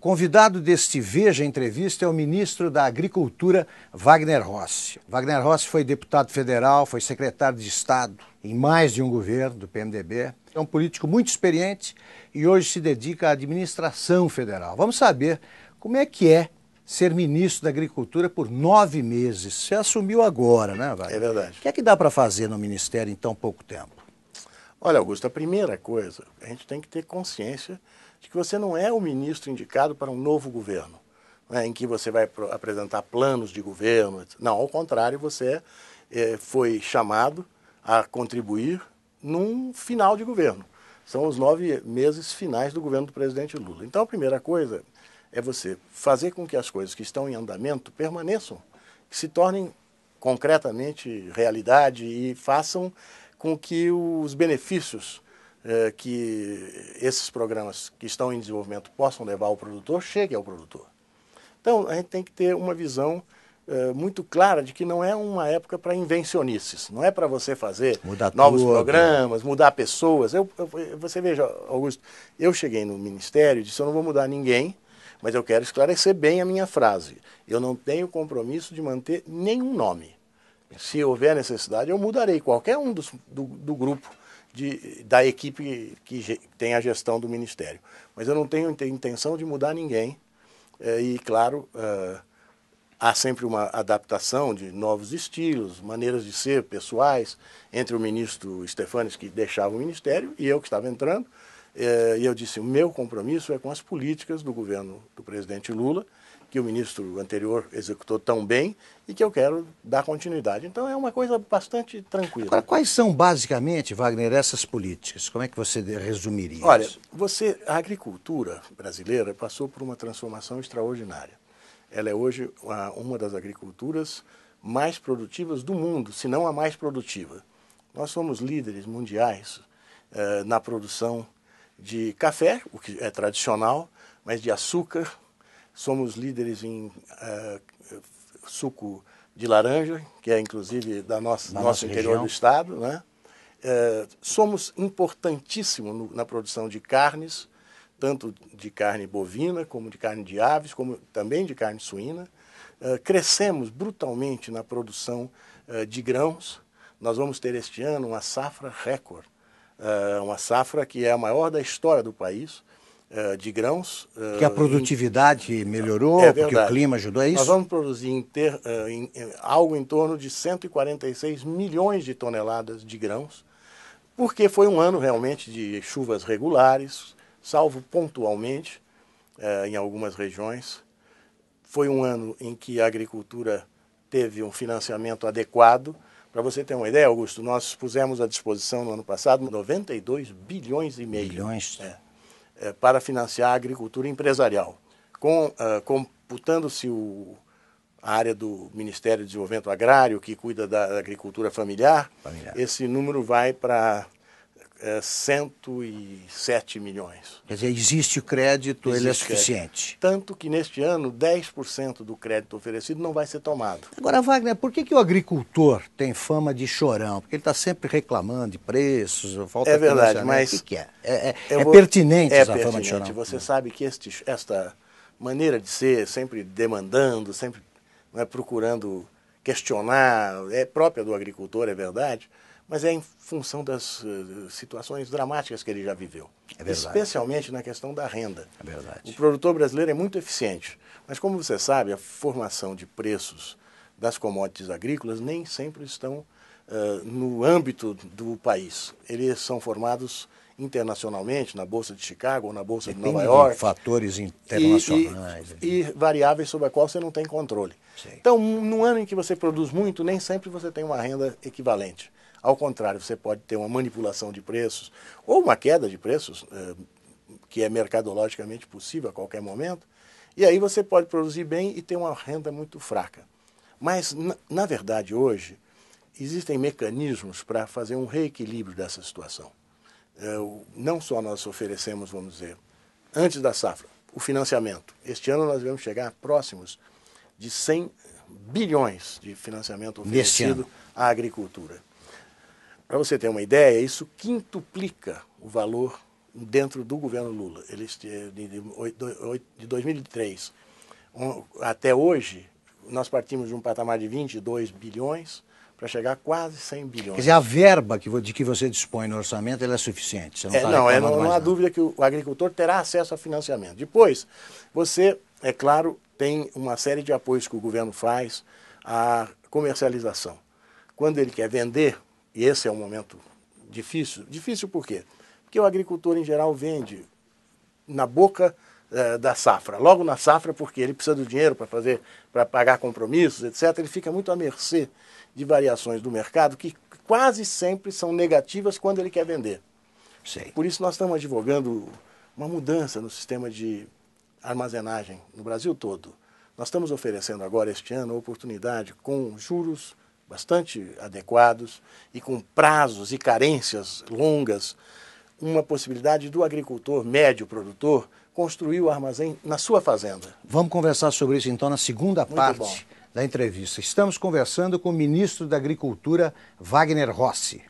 convidado deste Veja Entrevista é o ministro da Agricultura, Wagner Rossi. Wagner Rossi foi deputado federal, foi secretário de Estado em mais de um governo do PMDB. É um político muito experiente e hoje se dedica à administração federal. Vamos saber como é que é ser ministro da Agricultura por nove meses. Você assumiu agora, né, Wagner? É verdade. O que é que dá para fazer no ministério em tão pouco tempo? Olha, Augusto, a primeira coisa, a gente tem que ter consciência de que você não é o ministro indicado para um novo governo, né, em que você vai apresentar planos de governo. Não, ao contrário, você é, foi chamado a contribuir num final de governo. São os nove meses finais do governo do presidente Lula. Então, a primeira coisa é você fazer com que as coisas que estão em andamento permaneçam, que se tornem concretamente realidade e façam com que os benefícios é, que esses programas que estão em desenvolvimento possam levar ao produtor chegue ao produtor. Então, a gente tem que ter uma visão é, muito clara de que não é uma época para invencionices, não é para você fazer mudar novos tudo. programas, mudar pessoas. Eu, eu, você veja, Augusto, eu cheguei no ministério e disse: eu não vou mudar ninguém, mas eu quero esclarecer bem a minha frase. Eu não tenho compromisso de manter nenhum nome. Se houver necessidade, eu mudarei qualquer um dos, do, do grupo de, da equipe que tem a gestão do Ministério. Mas eu não tenho intenção de mudar ninguém. É, e, claro, é, há sempre uma adaptação de novos estilos, maneiras de ser pessoais entre o ministro Stefanes, que deixava o Ministério, e eu que estava entrando. É, e eu disse: o meu compromisso é com as políticas do governo do presidente Lula que o ministro anterior executou tão bem e que eu quero dar continuidade. Então é uma coisa bastante tranquila. Agora, quais são basicamente, Wagner, essas políticas? Como é que você resumiria? Olha, isso? você a agricultura brasileira passou por uma transformação extraordinária. Ela é hoje uma das agriculturas mais produtivas do mundo, se não a mais produtiva. Nós somos líderes mundiais eh, na produção de café, o que é tradicional, mas de açúcar, Somos líderes em uh, suco de laranja, que é inclusive da nossa, nosso nossa interior região. do estado, né? Eh, somos importantíssimos na produção de carnes, tanto de carne bovina, como de carne de aves, como também de carne suína. Eh, crescemos brutalmente na produção de grãos. Nós vamos ter este ano uma safra recorde, uma safra que é a maior da história do país. Eh, de grãos. Eh, que a produtividade em... melhorou, é porque o clima ajudou a é isso? Nós vamos produzir em ter, eh, em, em, algo em torno de 146 milhões de toneladas de grãos, porque foi um ano realmente de chuvas regulares, salvo pontualmente em algumas regiões. Foi um ano em que a agricultura teve um financiamento adequado. Para você ter uma ideia, Augusto, nós pusemos à disposição no ano passado 92 bilhões e meio. Bilhões. É, é. Eh, para financiar a agricultura empresarial. Com, eh, computando-se o, a área do Ministério do Desenvolvimento Agrário, que cuida da agricultura familiar, familiar. esse número vai para é, 107 milhões. Quer dizer, existe o crédito, existe ele é suficiente. Crédito. Tanto que neste ano 10% do crédito oferecido não vai ser tomado. Agora, Wagner, por que, que o agricultor tem fama de chorão? Porque ele está sempre reclamando de preços, falta de É verdade, né? mas. O que, que é? É, é, é vou... é pertinente essa fama de chorão. Você sabe que este, esta maneira de ser, sempre demandando, sempre né, procurando questionar, é própria do agricultor, é verdade, mas é em função das uh, situações dramáticas que ele já viveu. É especialmente na questão da renda. É verdade. O produtor brasileiro é muito eficiente, mas como você sabe, a formação de preços das commodities agrícolas nem sempre estão uh, no âmbito do país. Eles são formados internacionalmente, na Bolsa de Chicago ou na Bolsa Depende de Nova York. De fatores internacionais. E, e, né? e, variáveis sobre a qual você não tem controle. Sim. Então, num ano em que você produz muito, nem sempre você tem uma renda equivalente. Ao contrário, você pode ter uma manipulação de preços ou uma queda de preços, eh, que é mercadologicamente possível a qualquer momento, e aí você pode produzir bem e ter uma renda muito fraca. Mas, na verdade, hoje, existem mecanismos para fazer um reequilíbrio dessa situação. Eh, não só nós oferecemos, vamos dizer, antes da safra, o financiamento. Este ano nós vamos chegar próximos de 100 bilhões de financiamento oferecido à agricultura. Para você ter uma ideia, isso quintuplica o valor dentro do governo Lula. ele de 2003 até hoje, nós partimos de um patamar de 22 bilhões para chegar a quase 100 bilhões. Quer dizer, a verba que, de que você dispõe no orçamento ela é suficiente. não, é, tá não, é, não, não há dúvida que o agricultor terá acesso a financiamento. Depois, você, é claro, tem uma série de apoios que o governo faz à comercialização. Quando ele quer vender, e esse é um momento difícil. Difícil por quê? Porque o agricultor, em geral, vende na boca eh, da safra, logo na safra, porque ele precisa do dinheiro para fazer, para pagar compromissos, etc. Ele fica muito à mercê de variações do mercado que quase sempre são negativas quando ele quer vender. Por isso nós estamos advogando uma mudança no sistema de armazenagem no Brasil todo. Nós estamos oferecendo agora este ano a oportunidade com juros bastante adequados e com prazos e carências longas, uma possibilidade do agricultor médio produtor construir o armazém na sua fazenda. Vamos conversar sobre isso então na segunda Muito parte bom. da entrevista. Estamos conversando com o ministro da Agricultura, Wagner Rossi.